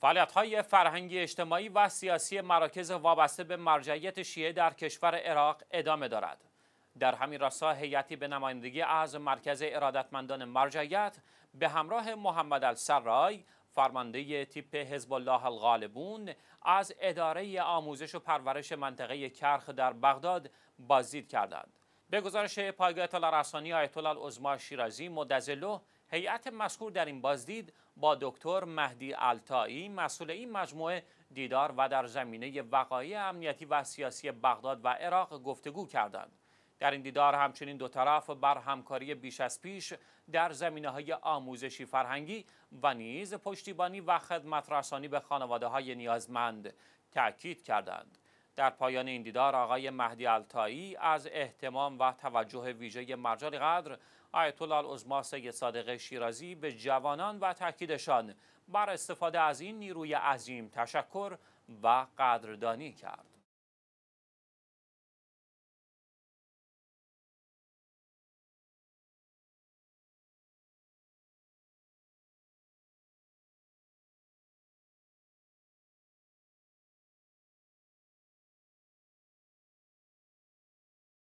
فعالیت‌های فرهنگی اجتماعی و سیاسی مراکز وابسته به مرجعیت شیعه در کشور عراق ادامه دارد. در همین راستا هیئتی به نمایندگی از مرکز ارادتمندان مرجعیت به همراه محمد السرای فرمانده تیپ حزب الله الغالبون از اداره آموزش و پرورش منطقه کرخ در بغداد بازدید کردند. به گزارش پایگاه اطلاع رسانی آیت الله شیرازی مدزلو هیئت مذکور در این بازدید با دکتر مهدی التایی مسئول این مجموعه دیدار و در زمینه وقایع امنیتی و سیاسی بغداد و عراق گفتگو کردند در این دیدار همچنین دو طرف بر همکاری بیش از پیش در زمینه های آموزشی فرهنگی و نیز پشتیبانی و خدمت رسانی به خانواده های نیازمند تاکید کردند در پایان این دیدار آقای مهدی التایی از احتمام و توجه ویژه مرجال قدر آیت الله صادق شیرازی به جوانان و تاکیدشان بر استفاده از این نیروی عظیم تشکر و قدردانی کرد